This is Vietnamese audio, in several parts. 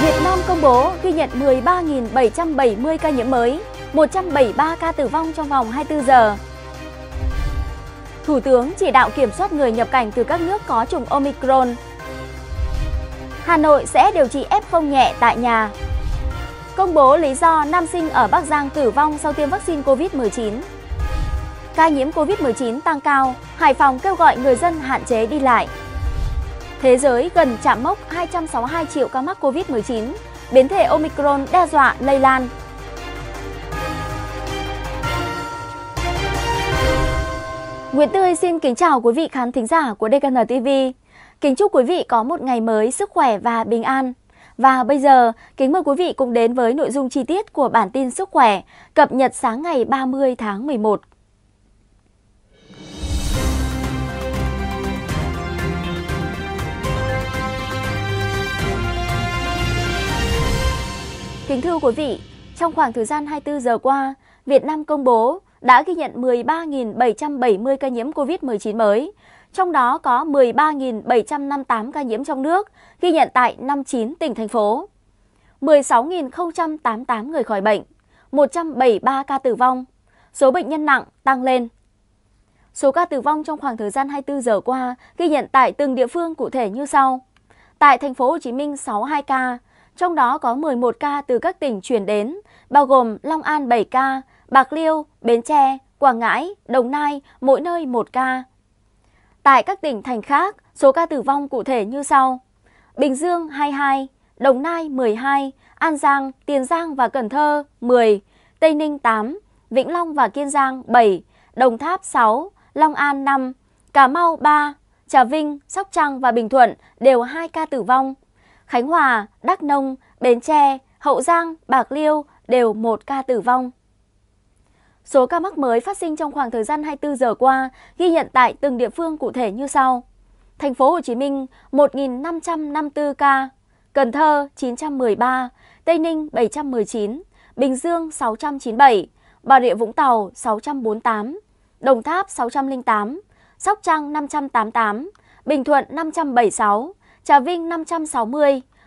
Việt Nam công bố ghi nhận 13.770 ca nhiễm mới, 173 ca tử vong trong vòng 24 giờ. Thủ tướng chỉ đạo kiểm soát người nhập cảnh từ các nước có chủng Omicron. Hà Nội sẽ điều trị F0 nhẹ tại nhà. Công bố lý do nam sinh ở Bắc Giang tử vong sau tiêm vaccine COVID-19. Ca nhiễm COVID-19 tăng cao, Hải Phòng kêu gọi người dân hạn chế đi lại. Thế giới gần chạm mốc 262 triệu ca mắc COVID-19, biến thể Omicron đe dọa lây lan. Nguyễn Tươi xin kính chào quý vị khán thính giả của DKN TV. Kính chúc quý vị có một ngày mới sức khỏe và bình an. Và bây giờ, kính mời quý vị cùng đến với nội dung chi tiết của bản tin sức khỏe cập nhật sáng ngày 30 tháng 11. Kính thưa quý vị, trong khoảng thời gian 24 giờ qua, Việt Nam công bố đã ghi nhận 13.770 ca nhiễm COVID-19 mới, trong đó có 13.758 ca nhiễm trong nước, ghi nhận tại 59 tỉnh thành phố. 16.088 người khỏi bệnh, 173 ca tử vong, số bệnh nhân nặng tăng lên. Số ca tử vong trong khoảng thời gian 24 giờ qua ghi nhận tại từng địa phương cụ thể như sau. Tại thành phố Hồ Chí Minh 62 ca, trong đó có 11 ca từ các tỉnh chuyển đến, bao gồm Long An 7 ca, Bạc Liêu, Bến Tre, Quảng Ngãi, Đồng Nai, mỗi nơi 1 ca. Tại các tỉnh thành khác, số ca tử vong cụ thể như sau. Bình Dương 22, Đồng Nai 12, An Giang, Tiền Giang và Cần Thơ 10, Tây Ninh 8, Vĩnh Long và Kiên Giang 7, Đồng Tháp 6, Long An 5, Cà Mau 3, Trà Vinh, Sóc Trăng và Bình Thuận đều 2 ca tử vong. Khánh Hòa, Đắk Nông, Bến Tre, Hậu Giang, Bạc Liêu đều một ca tử vong. Số ca mắc mới phát sinh trong khoảng thời gian 24 giờ qua ghi nhận tại từng địa phương cụ thể như sau. Thành phố Hồ Chí Minh 1.554 ca, Cần Thơ 913, Tây Ninh 719, Bình Dương 697, Bà Rịa Vũng Tàu 648, Đồng Tháp 608, Sóc Trăng 588, Bình Thuận 576, Trà Vinh 560,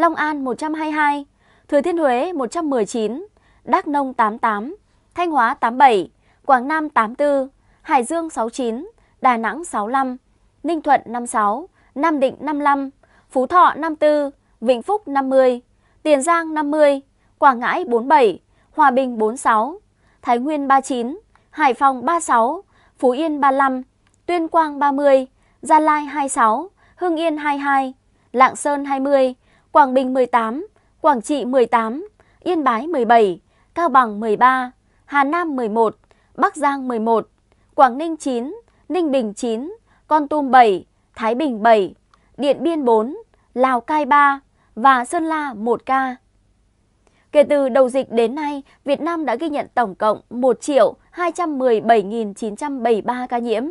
Long An 122, Thừa Thiên Huế 119, Đắk Nông 88, Thanh Hóa 87, Quảng Nam 84, Hải Dương 69, Đà Nẵng 65, Ninh Thuận 56, Nam Định 55, Phú Thọ 54, Vĩnh Phúc 50, Tiền Giang 50, Quảng Ngãi 47, Hòa Bình 46, Thái Nguyên 39, Hải Phòng 36, Phú Yên 35, Tuyên Quang 30, Gia Lai 26, Hưng Yên 22, Lạng Sơn 20, Quảng Bình 18, Quảng Trị 18, Yên Bái 17, Cao Bằng 13, Hà Nam 11, Bắc Giang 11, Quảng Ninh 9, Ninh Bình 9, Con Tum 7, Thái Bình 7, Điện Biên 4, Lào Cai 3 và Sơn La 1 ca. Kể từ đầu dịch đến nay, Việt Nam đã ghi nhận tổng cộng 1 217.973 ca nhiễm.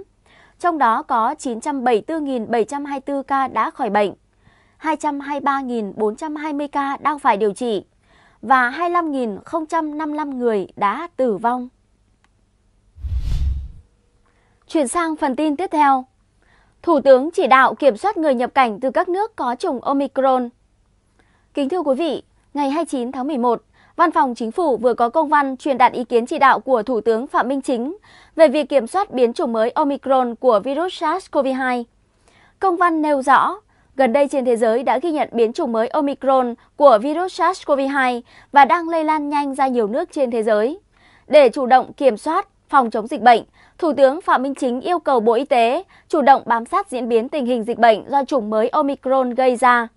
Trong đó có 974.724 ca đã khỏi bệnh. 223.420 ca đang phải điều trị và 25.055 người đã tử vong. Chuyển sang phần tin tiếp theo. Thủ tướng chỉ đạo kiểm soát người nhập cảnh từ các nước có chủng Omicron. Kính thưa quý vị, ngày 29 tháng 11, Văn phòng Chính phủ vừa có công văn truyền đạt ý kiến chỉ đạo của Thủ tướng Phạm Minh Chính về việc kiểm soát biến chủng mới Omicron của virus SARS-CoV-2. Công văn nêu rõ, Gần đây trên thế giới đã ghi nhận biến chủng mới Omicron của virus SARS-CoV-2 và đang lây lan nhanh ra nhiều nước trên thế giới. Để chủ động kiểm soát, phòng chống dịch bệnh, Thủ tướng Phạm Minh Chính yêu cầu Bộ Y tế chủ động bám sát diễn biến tình hình dịch bệnh do chủng mới Omicron gây ra.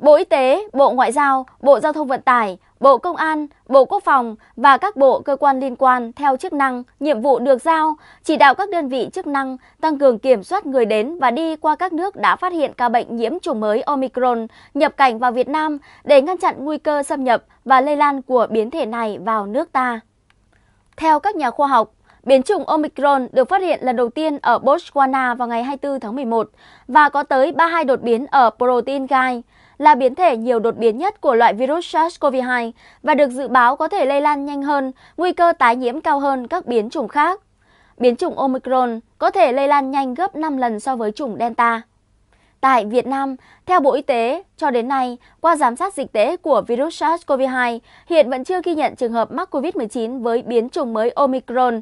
Bộ Y tế, Bộ Ngoại giao, Bộ Giao thông Vận tải, Bộ Công an, Bộ Quốc phòng và các bộ cơ quan liên quan theo chức năng, nhiệm vụ được giao, chỉ đạo các đơn vị chức năng tăng cường kiểm soát người đến và đi qua các nước đã phát hiện ca bệnh nhiễm chủng mới Omicron nhập cảnh vào Việt Nam để ngăn chặn nguy cơ xâm nhập và lây lan của biến thể này vào nước ta. Theo các nhà khoa học, Biến chủng Omicron được phát hiện lần đầu tiên ở Botswana vào ngày 24 tháng 11 và có tới 32 đột biến ở protein gai là biến thể nhiều đột biến nhất của loại virus SARS-CoV-2 và được dự báo có thể lây lan nhanh hơn, nguy cơ tái nhiễm cao hơn các biến chủng khác. Biến chủng Omicron có thể lây lan nhanh gấp 5 lần so với chủng Delta. Tại Việt Nam, theo Bộ Y tế, cho đến nay, qua giám sát dịch tễ của virus SARS-CoV-2, hiện vẫn chưa ghi nhận trường hợp mắc COVID-19 với biến chủng mới Omicron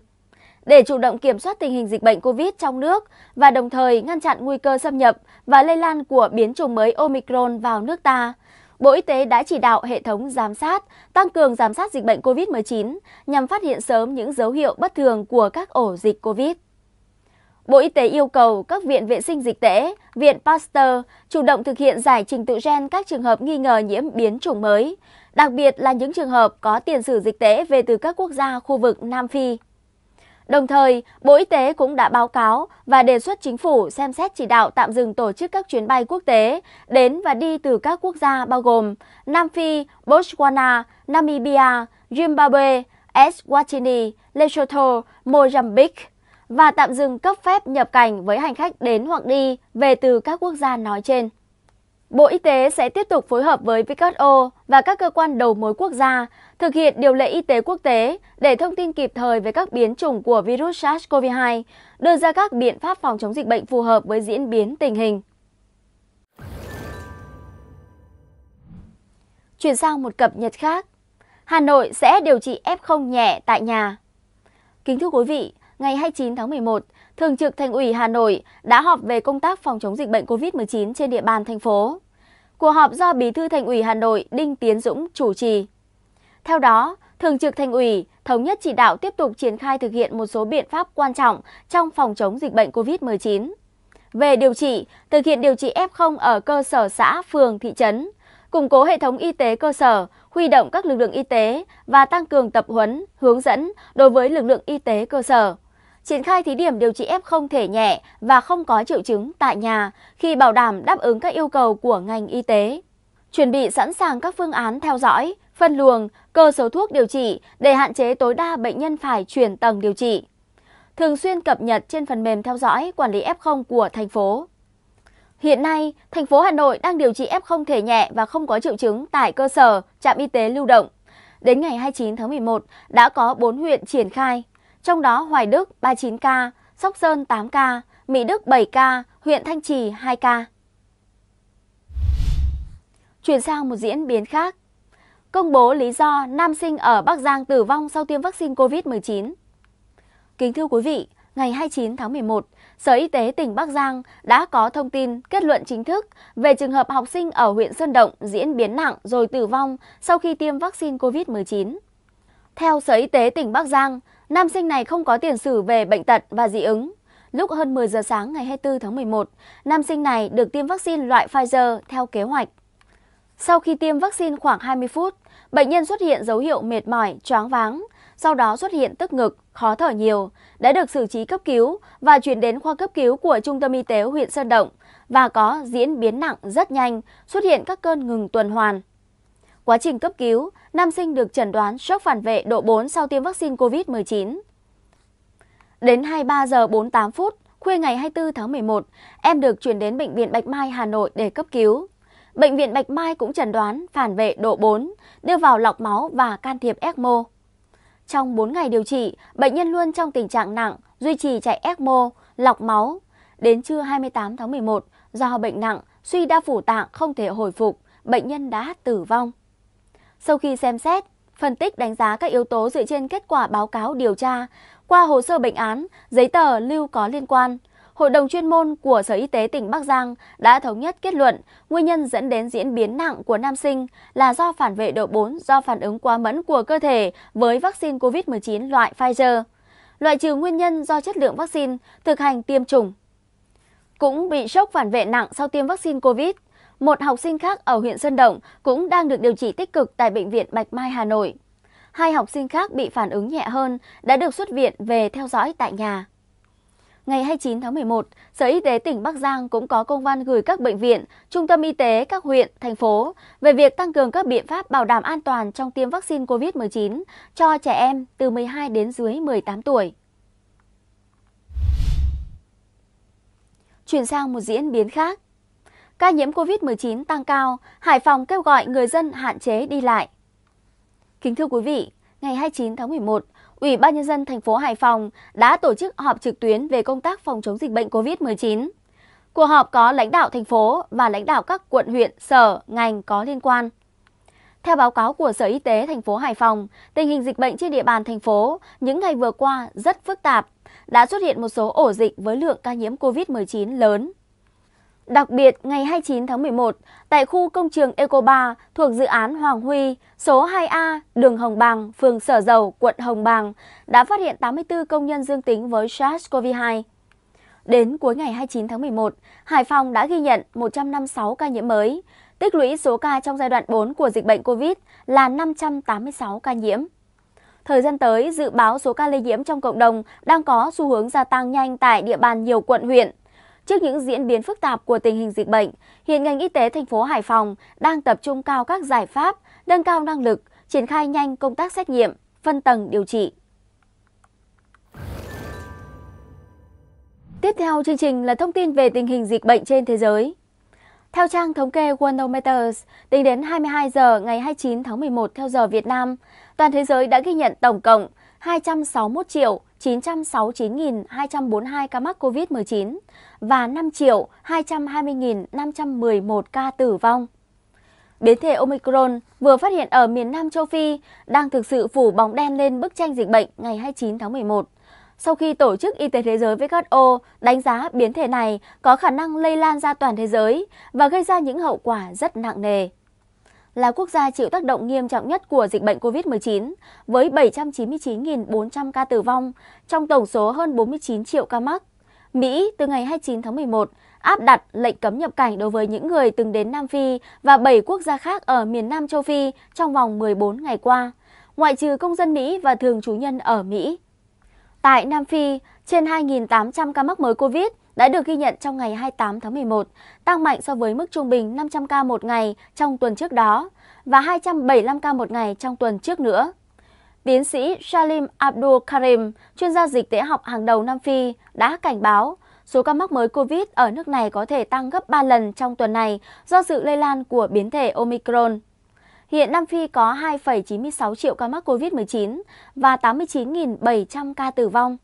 để chủ động kiểm soát tình hình dịch bệnh COVID trong nước và đồng thời ngăn chặn nguy cơ xâm nhập và lây lan của biến chủng mới Omicron vào nước ta. Bộ Y tế đã chỉ đạo hệ thống giám sát tăng cường giám sát dịch bệnh COVID-19 nhằm phát hiện sớm những dấu hiệu bất thường của các ổ dịch COVID. Bộ Y tế yêu cầu các viện vệ sinh dịch tễ, viện Pasteur chủ động thực hiện giải trình tự gen các trường hợp nghi ngờ nhiễm biến chủng mới, đặc biệt là những trường hợp có tiền sử dịch tễ về từ các quốc gia khu vực Nam Phi. Đồng thời, Bộ Y tế cũng đã báo cáo và đề xuất chính phủ xem xét chỉ đạo tạm dừng tổ chức các chuyến bay quốc tế đến và đi từ các quốc gia bao gồm Nam Phi, Botswana, Namibia, Zimbabwe, Eswatini, Lesotho, Mozambique và tạm dừng cấp phép nhập cảnh với hành khách đến hoặc đi về từ các quốc gia nói trên. Bộ Y tế sẽ tiếp tục phối hợp với WHO và các cơ quan đầu mối quốc gia thực hiện điều lệ y tế quốc tế để thông tin kịp thời về các biến chủng của virus SARS-CoV-2, đưa ra các biện pháp phòng chống dịch bệnh phù hợp với diễn biến tình hình. Chuyển sang một cập nhật khác. Hà Nội sẽ điều trị F0 nhẹ tại nhà. Kính thưa quý vị, ngày 29 tháng 11, Thường trực Thành ủy Hà Nội đã họp về công tác phòng chống dịch bệnh COVID-19 trên địa bàn thành phố. Cuộc họp do Bí thư Thành ủy Hà Nội Đinh Tiến Dũng chủ trì. Theo đó, Thường trực Thành ủy thống nhất chỉ đạo tiếp tục triển khai thực hiện một số biện pháp quan trọng trong phòng chống dịch bệnh COVID-19. Về điều trị, thực hiện điều trị F0 ở cơ sở xã, phường, thị trấn, củng cố hệ thống y tế cơ sở, huy động các lực lượng y tế và tăng cường tập huấn, hướng dẫn đối với lực lượng y tế cơ sở triển khai thí điểm điều trị F không thể nhẹ và không có triệu chứng tại nhà khi bảo đảm đáp ứng các yêu cầu của ngành y tế. Chuẩn bị sẵn sàng các phương án theo dõi, phân luồng, cơ số thuốc điều trị để hạn chế tối đa bệnh nhân phải chuyển tầng điều trị. Thường xuyên cập nhật trên phần mềm theo dõi quản lý F0 của thành phố. Hiện nay, thành phố Hà Nội đang điều trị F0 thể nhẹ và không có triệu chứng tại cơ sở, trạm y tế lưu động. Đến ngày 29 tháng 11, đã có 4 huyện triển khai trong đó Hoài Đức 39 ca, Sóc Sơn 8 ca, Mỹ Đức 7 ca, huyện Thanh Trì 2 ca. Chuyển sang một diễn biến khác. Công bố lý do nam sinh ở Bắc Giang tử vong sau tiêm vaccine COVID-19. Kính thưa quý vị, ngày 29 tháng 11, Sở Y tế tỉnh Bắc Giang đã có thông tin kết luận chính thức về trường hợp học sinh ở huyện Sơn Động diễn biến nặng rồi tử vong sau khi tiêm vaccine COVID-19. Theo Sở Y tế tỉnh Bắc Giang, Nam sinh này không có tiền sử về bệnh tật và dị ứng. Lúc hơn 10 giờ sáng ngày 24 tháng 11, nam sinh này được tiêm vaccine loại Pfizer theo kế hoạch. Sau khi tiêm vaccine khoảng 20 phút, bệnh nhân xuất hiện dấu hiệu mệt mỏi, choáng váng, sau đó xuất hiện tức ngực, khó thở nhiều, đã được xử trí cấp cứu và chuyển đến khoa cấp cứu của Trung tâm Y tế huyện Sơn Động và có diễn biến nặng rất nhanh, xuất hiện các cơn ngừng tuần hoàn, Quá trình cấp cứu, nam sinh được chẩn đoán sốc phản vệ độ 4 sau tiêm vaccine COVID-19. Đến 23 giờ 48 phút, khuya ngày 24 tháng 11, em được chuyển đến Bệnh viện Bạch Mai, Hà Nội để cấp cứu. Bệnh viện Bạch Mai cũng chẩn đoán phản vệ độ 4, đưa vào lọc máu và can thiệp ECMO. Trong 4 ngày điều trị, bệnh nhân luôn trong tình trạng nặng, duy trì chạy ECMO, lọc máu. Đến trưa 28 tháng 11, do bệnh nặng, suy đa phủ tạng không thể hồi phục, bệnh nhân đã tử vong. Sau khi xem xét, phân tích đánh giá các yếu tố dựa trên kết quả báo cáo điều tra, qua hồ sơ bệnh án, giấy tờ lưu có liên quan, Hội đồng chuyên môn của Sở Y tế tỉnh Bắc Giang đã thống nhất kết luận nguyên nhân dẫn đến diễn biến nặng của nam sinh là do phản vệ độ 4 do phản ứng quá mẫn của cơ thể với vaccine COVID-19 loại Pfizer, loại trừ nguyên nhân do chất lượng vaccine, thực hành tiêm chủng. Cũng bị sốc phản vệ nặng sau tiêm vaccine COVID, một học sinh khác ở huyện Sơn Động cũng đang được điều trị tích cực tại Bệnh viện Bạch Mai, Hà Nội. Hai học sinh khác bị phản ứng nhẹ hơn đã được xuất viện về theo dõi tại nhà. Ngày 29 tháng 11, Sở Y tế tỉnh Bắc Giang cũng có công văn gửi các bệnh viện, trung tâm y tế các huyện, thành phố về việc tăng cường các biện pháp bảo đảm an toàn trong tiêm vaccine COVID-19 cho trẻ em từ 12 đến dưới 18 tuổi. Chuyển sang một diễn biến khác, Ca nhiễm COVID-19 tăng cao, Hải Phòng kêu gọi người dân hạn chế đi lại. Kính thưa quý vị, ngày 29 tháng 11, Ủy ban nhân dân thành phố Hải Phòng đã tổ chức họp trực tuyến về công tác phòng chống dịch bệnh COVID-19. Cuộc họp có lãnh đạo thành phố và lãnh đạo các quận huyện, sở, ngành có liên quan. Theo báo cáo của Sở Y tế thành phố Hải Phòng, tình hình dịch bệnh trên địa bàn thành phố những ngày vừa qua rất phức tạp, đã xuất hiện một số ổ dịch với lượng ca nhiễm COVID-19 lớn. Đặc biệt, ngày 29 tháng 11, tại khu công trường Eco 3 thuộc dự án Hoàng Huy, số 2A, đường Hồng Bàng, phường Sở Dầu, quận Hồng Bàng, đã phát hiện 84 công nhân dương tính với SARS-CoV-2. Đến cuối ngày 29 tháng 11, Hải Phòng đã ghi nhận 156 ca nhiễm mới. Tích lũy số ca trong giai đoạn 4 của dịch bệnh COVID là 586 ca nhiễm. Thời gian tới, dự báo số ca lây nhiễm trong cộng đồng đang có xu hướng gia tăng nhanh tại địa bàn nhiều quận huyện – Trước những diễn biến phức tạp của tình hình dịch bệnh, hiện ngành y tế thành phố Hải Phòng đang tập trung cao các giải pháp, nâng cao năng lực, triển khai nhanh công tác xét nghiệm, phân tầng điều trị. Tiếp theo chương trình là thông tin về tình hình dịch bệnh trên thế giới. Theo trang thống kê Worldometers, tính đến 22 giờ ngày 29 tháng 11 theo giờ Việt Nam, toàn thế giới đã ghi nhận tổng cộng 261 triệu 969.242 ca mắc COVID-19 và 5 triệu 220.511 ca tử vong. Biến thể Omicron vừa phát hiện ở miền Nam châu Phi đang thực sự phủ bóng đen lên bức tranh dịch bệnh ngày 29 tháng 11. Sau khi Tổ chức Y tế Thế giới WHO đánh giá biến thể này có khả năng lây lan ra toàn thế giới và gây ra những hậu quả rất nặng nề là quốc gia chịu tác động nghiêm trọng nhất của dịch bệnh COVID-19 với 799.400 ca tử vong trong tổng số hơn 49 triệu ca mắc. Mỹ từ ngày 29 tháng 11 áp đặt lệnh cấm nhập cảnh đối với những người từng đến Nam Phi và 7 quốc gia khác ở miền Nam châu Phi trong vòng 14 ngày qua, ngoại trừ công dân Mỹ và thường trú nhân ở Mỹ. Tại Nam Phi, trên 2.800 ca mắc mới COVID đã được ghi nhận trong ngày 28 tháng 11, tăng mạnh so với mức trung bình 500 ca một ngày trong tuần trước đó và 275 ca một ngày trong tuần trước nữa. Tiến sĩ Shalim Abdul Karim, chuyên gia dịch tễ học hàng đầu Nam Phi, đã cảnh báo số ca mắc mới COVID ở nước này có thể tăng gấp 3 lần trong tuần này do sự lây lan của biến thể Omicron. Hiện Nam Phi có 2,96 triệu ca mắc COVID-19 và 89.700 ca tử vong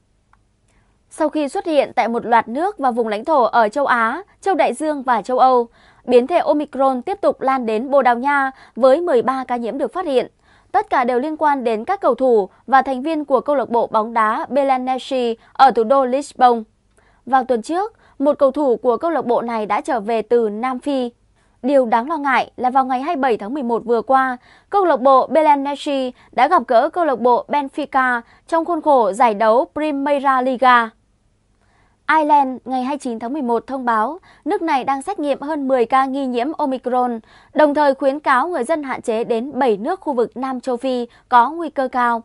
sau khi xuất hiện tại một loạt nước và vùng lãnh thổ ở châu Á, châu Đại Dương và châu Âu. Biến thể Omicron tiếp tục lan đến Bồ Đào Nha với 13 ca nhiễm được phát hiện. Tất cả đều liên quan đến các cầu thủ và thành viên của câu lạc bộ bóng đá Belenenses ở thủ đô Lisbon. Vào tuần trước, một cầu thủ của câu lạc bộ này đã trở về từ Nam Phi. Điều đáng lo ngại là vào ngày 27 tháng 11 vừa qua, câu lạc bộ Belenenses đã gặp gỡ câu lạc bộ Benfica trong khuôn khổ giải đấu Primeira Liga. Ireland ngày 29 tháng 11 thông báo nước này đang xét nghiệm hơn 10 ca nghi nhiễm Omicron, đồng thời khuyến cáo người dân hạn chế đến 7 nước khu vực Nam châu Phi có nguy cơ cao.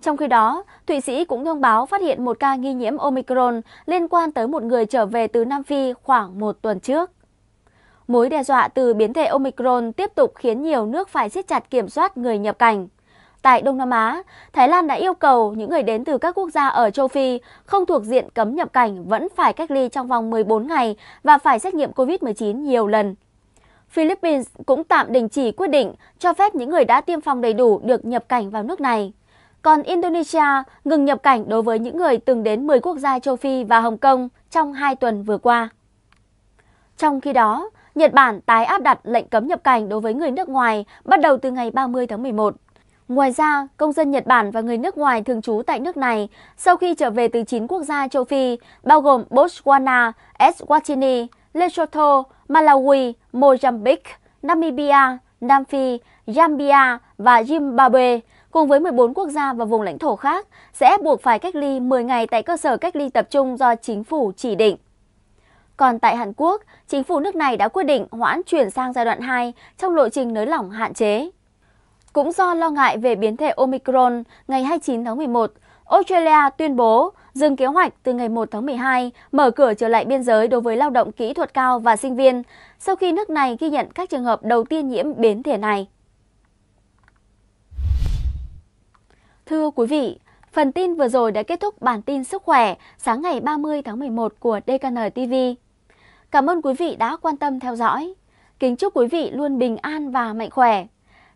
Trong khi đó, Thụy Sĩ cũng thông báo phát hiện một ca nghi nhiễm Omicron liên quan tới một người trở về từ Nam Phi khoảng một tuần trước. Mối đe dọa từ biến thể Omicron tiếp tục khiến nhiều nước phải siết chặt kiểm soát người nhập cảnh. Tại Đông Nam Á, Thái Lan đã yêu cầu những người đến từ các quốc gia ở châu Phi không thuộc diện cấm nhập cảnh vẫn phải cách ly trong vòng 14 ngày và phải xét nghiệm COVID-19 nhiều lần. Philippines cũng tạm đình chỉ quyết định cho phép những người đã tiêm phòng đầy đủ được nhập cảnh vào nước này. Còn Indonesia ngừng nhập cảnh đối với những người từng đến 10 quốc gia châu Phi và Hồng Kông trong 2 tuần vừa qua. Trong khi đó, Nhật Bản tái áp đặt lệnh cấm nhập cảnh đối với người nước ngoài bắt đầu từ ngày 30 tháng 11. Ngoài ra, công dân Nhật Bản và người nước ngoài thường trú tại nước này sau khi trở về từ 9 quốc gia châu Phi, bao gồm Botswana, Eswatini, Lesotho, Malawi, Mozambique, Namibia, Nam Phi, Zambia và Zimbabwe, cùng với 14 quốc gia và vùng lãnh thổ khác, sẽ buộc phải cách ly 10 ngày tại cơ sở cách ly tập trung do chính phủ chỉ định. Còn tại Hàn Quốc, chính phủ nước này đã quyết định hoãn chuyển sang giai đoạn 2 trong lộ trình nới lỏng hạn chế. Cũng do lo ngại về biến thể Omicron, ngày 29 tháng 11, Australia tuyên bố dừng kế hoạch từ ngày 1 tháng 12 mở cửa trở lại biên giới đối với lao động kỹ thuật cao và sinh viên sau khi nước này ghi nhận các trường hợp đầu tiên nhiễm biến thể này. Thưa quý vị, phần tin vừa rồi đã kết thúc bản tin sức khỏe sáng ngày 30 tháng 11 của DKN TV. Cảm ơn quý vị đã quan tâm theo dõi. Kính chúc quý vị luôn bình an và mạnh khỏe.